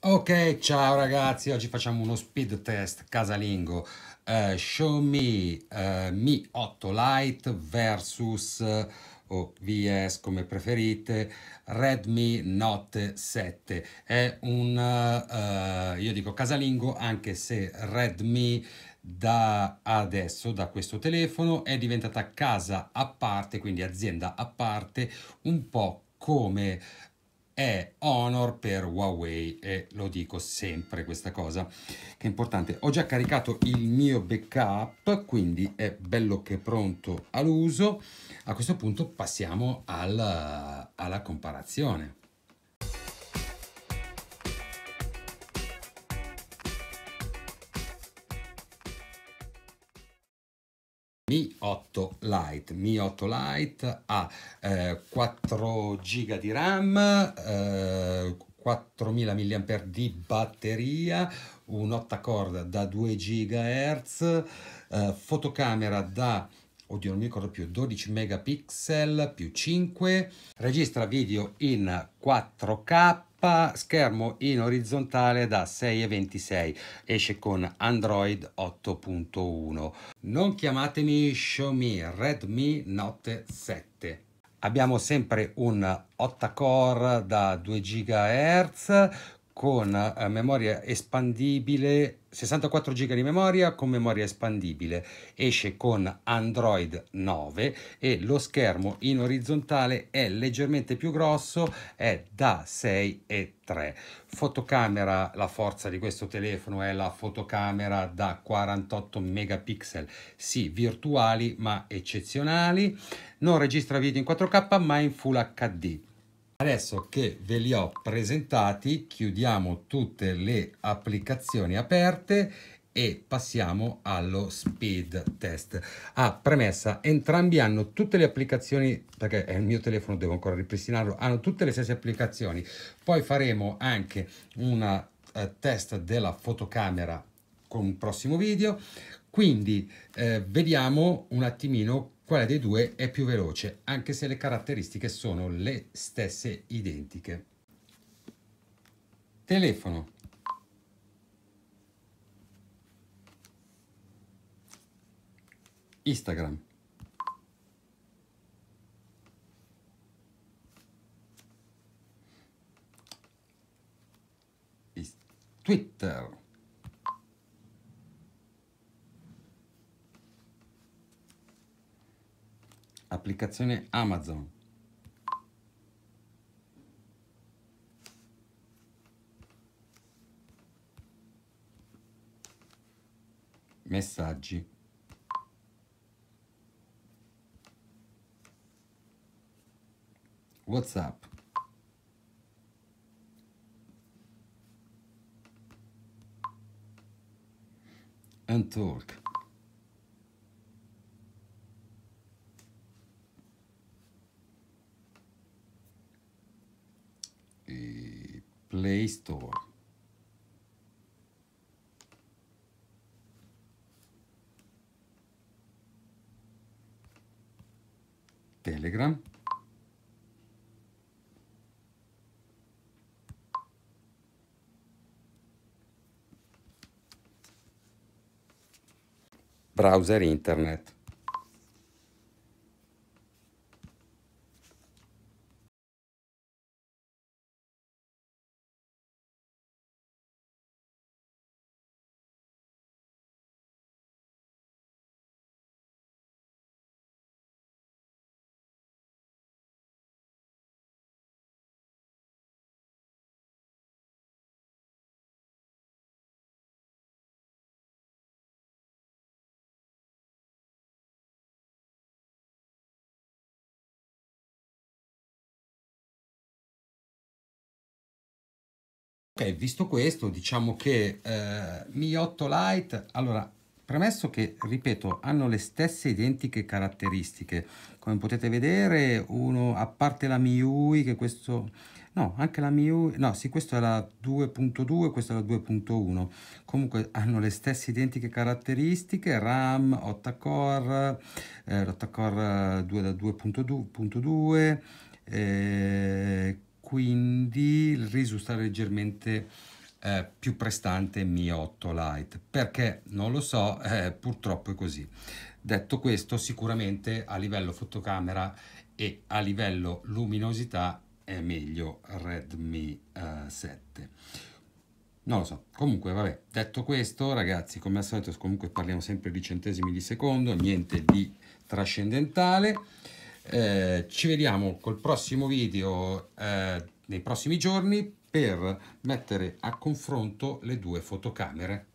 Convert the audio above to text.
Ok, ciao ragazzi, oggi facciamo uno speed test casalingo uh, me uh, Mi 8 Lite versus uh, eh, o oh, VS come preferite Redmi Note 7 è un io dico casalingo anche se Redmi da adesso, da questo telefono è diventata casa a parte, quindi azienda a parte, un po' come è honor per Huawei e lo dico sempre questa cosa che è importante. Ho già caricato il mio backup, quindi è bello che è pronto all'uso. A questo punto passiamo alla, alla comparazione. Mi 8 Lite, Mi 8 Lite ha eh, 4 GB di RAM, eh, 4000 mAh di batteria, un 8 corda da 2 GHz, eh, fotocamera da oddio non mi ricordo più 12 megapixel più 5 registra video in 4K Pa schermo in orizzontale da 6,26 esce con Android 8.1 non chiamatemi Xiaomi Redmi Note 7 abbiamo sempre un 8 core da 2 GHz con eh, memoria espandibile, 64 giga di memoria con memoria espandibile, esce con Android 9 e lo schermo in orizzontale è leggermente più grosso, è da 6 e 3 Fotocamera, la forza di questo telefono è la fotocamera da 48 megapixel, sì, virtuali ma eccezionali, non registra video in 4K ma in Full HD Adesso che ve li ho presentati, chiudiamo tutte le applicazioni aperte e passiamo allo speed test. Ah, premessa, entrambi hanno tutte le applicazioni, perché è il mio telefono, devo ancora ripristinarlo, hanno tutte le stesse applicazioni. Poi faremo anche un eh, test della fotocamera con un prossimo video, quindi eh, vediamo un attimino quale dei due è più veloce, anche se le caratteristiche sono le stesse identiche. Telefono. Instagram. Twitter. Applicazione Amazon. Messaggi. WhatsApp. and talk. Play Store. Telegram. Browser Internet. Ok, visto questo, diciamo che eh, Mi 8 Lite, allora, premesso che, ripeto, hanno le stesse identiche caratteristiche, come potete vedere, uno, a parte la MIUI, che questo, no, anche la MIUI, no, sì, questa è la 2.2, questa è la 2.1, comunque hanno le stesse identiche caratteristiche, RAM, 8 core, eh, 8 core 2 da 2.2, eh, quindi il riso sta leggermente eh, più prestante Mi 8 Lite perché non lo so eh, purtroppo è così detto questo sicuramente a livello fotocamera e a livello luminosità è meglio Redmi eh, 7 non lo so comunque vabbè detto questo ragazzi come al solito comunque parliamo sempre di centesimi di secondo niente di trascendentale eh, ci vediamo col prossimo video eh, nei prossimi giorni per mettere a confronto le due fotocamere.